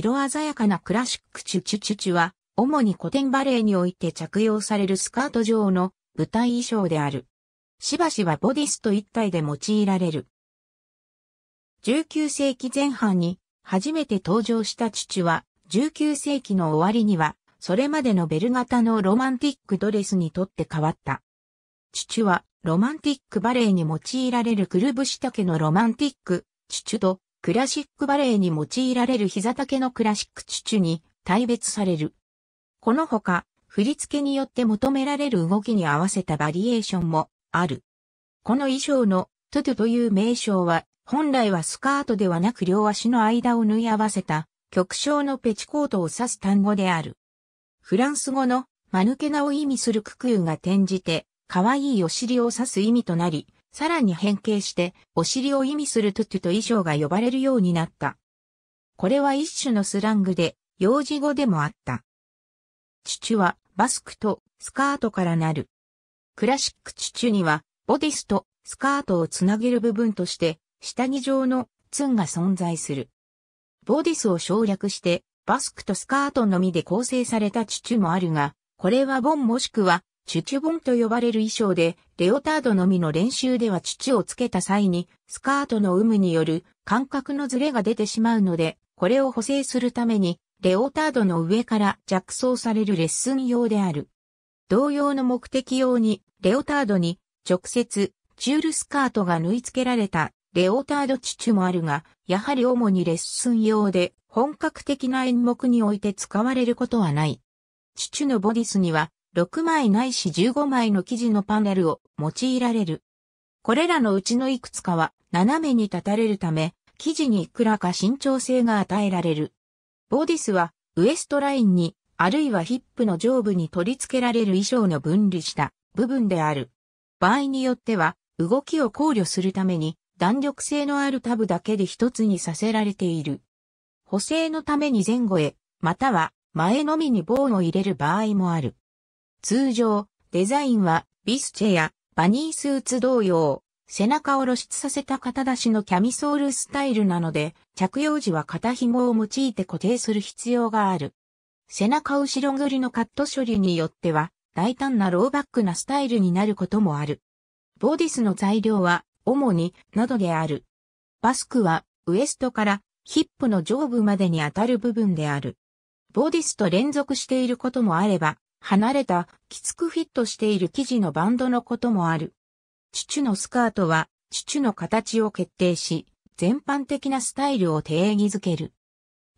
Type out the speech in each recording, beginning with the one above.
色鮮やかなクラシックチュチュチュチュは、主に古典バレエにおいて着用されるスカート状の舞台衣装である。しばしばボディスと一体で用いられる。19世紀前半に初めて登場したチュチュは、19世紀の終わりには、それまでのベル型のロマンティックドレスにとって変わった。チュチュは、ロマンティックバレエに用いられるくるぶし丈のロマンティック、チュチュとクラシックバレエに用いられる膝丈のクラシックチュチュに大別される。このほか、振り付けによって求められる動きに合わせたバリエーションもある。この衣装のトゥトゥという名称は、本来はスカートではなく両足の間を縫い合わせた極小のペチコートを指す単語である。フランス語の間抜けなを意味するククユが転じて、可愛いお尻を指す意味となり、さらに変形して、お尻を意味するトゥトゥと衣装が呼ばれるようになった。これは一種のスラングで、幼児語でもあった。チュチュは、バスクと、スカートからなる。クラシックチュチュには、ボディスと、スカートをつなげる部分として、下着状の、ツンが存在する。ボディスを省略して、バスクとスカートのみで構成されたチュチュもあるが、これはボンもしくはチュチュボンと呼ばれる衣装で、レオタードのみの練習では乳をつけた際に、スカートの有無による感覚のズレが出てしまうので、これを補正するために、レオタードの上から着装されるレッスン用である。同様の目的用に、レオタードに直接チュールスカートが縫い付けられたレオタードチュチュもあるが、やはり主にレッスン用で本格的な演目において使われることはない。チュチュのボディスには6枚ないし15枚の生地のパネルを用いられる。これらのうちのいくつかは斜めに立たれるため、生地にいくらか伸長性が与えられる。ボディスはウエストラインに、あるいはヒップの上部に取り付けられる衣装の分離した部分である。場合によっては、動きを考慮するために、弾力性のあるタブだけで一つにさせられている。補正のために前後へ、または前のみに棒を入れる場合もある。通常、デザインは、ビスチェやバニースーツ同様、背中を露出させた肩出しのキャミソールスタイルなので、着用時は肩紐を用いて固定する必要がある。背中後ろぐりのカット処理によっては、大胆なローバックなスタイルになることもある。ボディスの材料は、主に、などである。バスクは、ウエストから、ヒップの上部までに当たる部分である。ボディスと連続していることもあれば、離れた、きつくフィットしている生地のバンドのこともある。チュチュのスカートは、チュチュの形を決定し、全般的なスタイルを定義づける。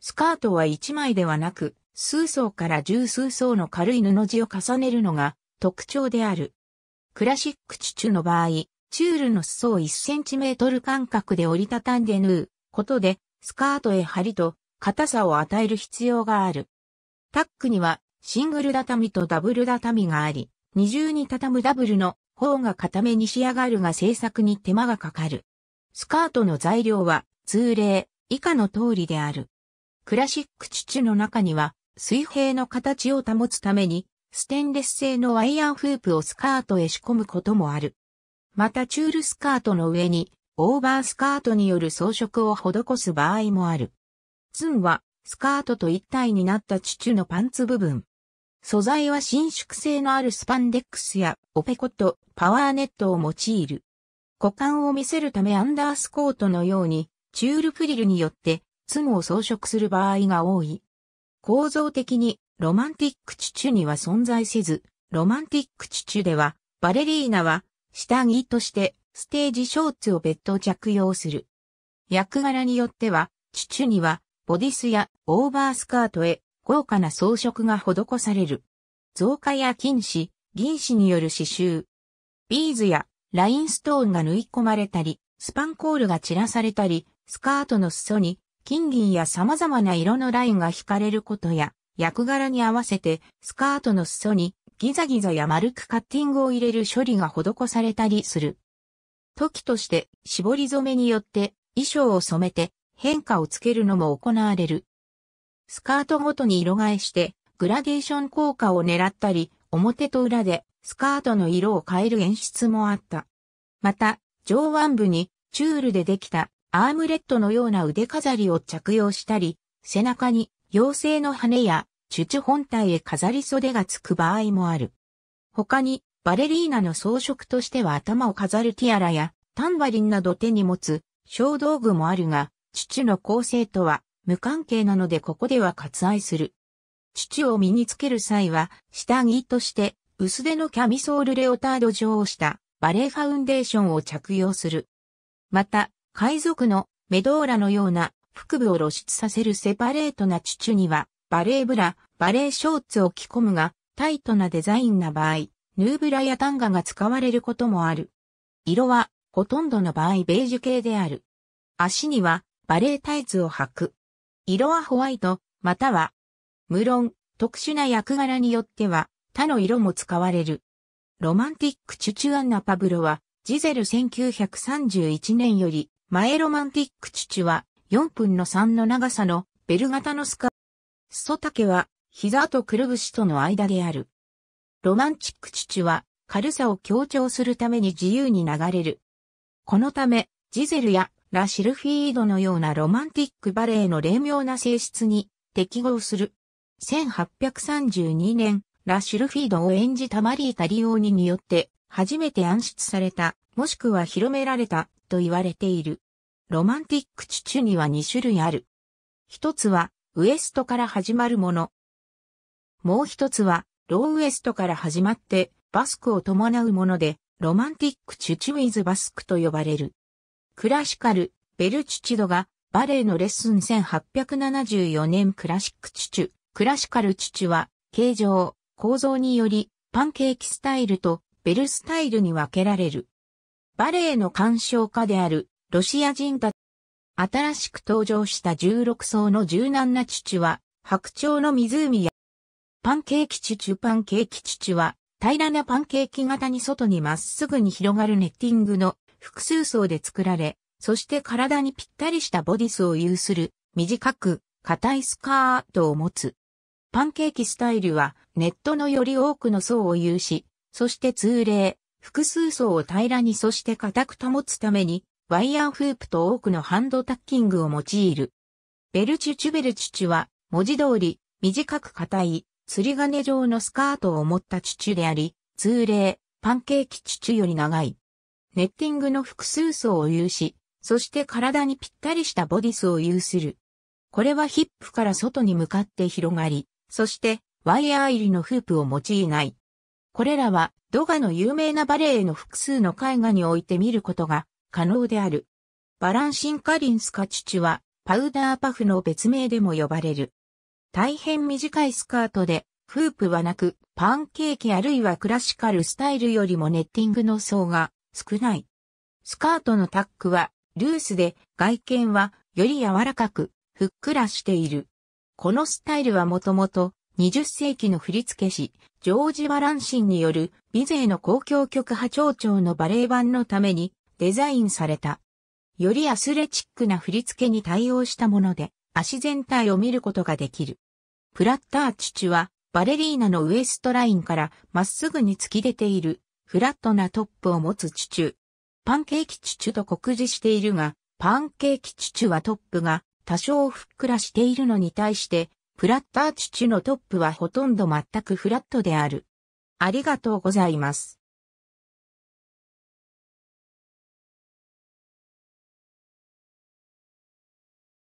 スカートは1枚ではなく、数層から十数層の軽い布地を重ねるのが特徴である。クラシックチュチュの場合、チュールの裾を1センチメートル間隔で折りたたんで縫うことで、スカートへ針と硬さを与える必要がある。タックにはシングル畳とダブル畳があり、二重に畳むダブルの方が固めに仕上がるが製作に手間がかかる。スカートの材料は通例以下の通りである。クラシックチチの中には水平の形を保つためにステンレス製のワイヤーフープをスカートへ仕込むこともある。またチュールスカートの上にオーバースカートによる装飾を施す場合もある。ツンはスカートと一体になったチチュのパンツ部分。素材は伸縮性のあるスパンデックスやオペコとパワーネットを用いる。股間を見せるためアンダースコートのようにチュールフリルによってツムを装飾する場合が多い。構造的にロマンティックチュチュには存在せず、ロマンティックチュチュではバレリーナは下着としてステージショーツを別途着用する。役柄によっては、チュチュにはボディスやオーバースカートへ豪華な装飾が施される。造花や金糸、銀糸による刺繍。ビーズやラインストーンが縫い込まれたり、スパンコールが散らされたり、スカートの裾に金銀や様々な色のラインが引かれることや、役柄に合わせてスカートの裾にギザギザや丸くカッティングを入れる処理が施されたりする。時として絞り染めによって衣装を染めて変化をつけるのも行われる。スカートごとに色替えして、グラデーション効果を狙ったり、表と裏でスカートの色を変える演出もあった。また、上腕部にチュールでできたアームレットのような腕飾りを着用したり、背中に妖精の羽やチュチュ本体へ飾り袖がつく場合もある。他に、バレリーナの装飾としては頭を飾るティアラやタンバリンなど手に持つ小道具もあるが、チュチュの構成とは無関係なのでここでは割愛する。父を身につける際は、下着として、薄手のキャミソールレオタード状をしたバレーファウンデーションを着用する。また、海賊のメドーラのような腹部を露出させるセパレートなチュチュには、バレーブラ、バレーショーツを着込むが、タイトなデザインな場合、ヌーブラやタンガが使われることもある。色は、ほとんどの場合ベージュ系である。足には、バレータイツを履く。色はホワイト、または、無論、特殊な役柄によっては、他の色も使われる。ロマンティック・チュチュアンナ・パブロは、ジゼル1931年より、前ロマンティック・チュチュは、4分の3の長さの、ベル型のスカ、ス丈は、膝とくるぶしとの間である。ロマンチック・チュチュは、軽さを強調するために自由に流れる。このため、ジゼルやラ・シルフィードのようなロマンティックバレエの霊妙な性質に適合する。1832年、ラ・シルフィードを演じたマリータ・リオーニによって初めて暗出された、もしくは広められたと言われている。ロマンティックチュチュには2種類ある。一つはウエストから始まるもの。もう一つはローウエストから始まってバスクを伴うもので、ロマンティックチュチュイズバスクと呼ばれる。クラシカル、ベルチチドが、バレエのレッスン1874年クラシックチチュ、クラシカルチチュは、形状、構造により、パンケーキスタイルとベルスタイルに分けられる。バレエの鑑賞家である、ロシア人たち。新しく登場した16層の柔軟なチチュは、白鳥の湖や、パンケーキチチュパンケーキチチュは、平らなパンケーキ型に外にまっすぐに広がるネッティングの複数層で作られ、そして体にぴったりしたボディスを有する、短く、硬いスカートを持つ。パンケーキスタイルは、ネットのより多くの層を有し、そして通例、複数層を平らにそして硬く保つために、ワイヤーフープと多くのハンドタッキングを用いる。ベルチュチュベルチュチュは、文字通り、短く硬い、釣り金状のスカートを持ったチュチュであり、通例、パンケーキチュチュより長い。ネッティングの複数層を有し、そして体にぴったりしたボディスを有する。これはヒップから外に向かって広がり、そしてワイヤー入りのフープを用いない。これらはドガの有名なバレエの複数の絵画において見ることが可能である。バランシンカリンスカチュチュはパウダーパフの別名でも呼ばれる。大変短いスカートでフープはなくパンケーキあるいはクラシカルスタイルよりもネッティングの層が少ない。スカートのタックはルースで外見はより柔らかくふっくらしている。このスタイルはもともと20世紀の振付師、ジョージ・ワランシンによる美勢の公共曲派長調のバレエ版のためにデザインされた。よりアスレチックな振付に対応したもので、足全体を見ることができる。プラッターチチは、バレリーナのウエストラインからまっすぐに突き出ているフラットなトップを持つチュチュ。パンケーキチュチュと酷似しているが、パンケーキチュチュはトップが多少ふっくらしているのに対して、フラッターチュチュのトップはほとんど全くフラットである。ありがとうございます。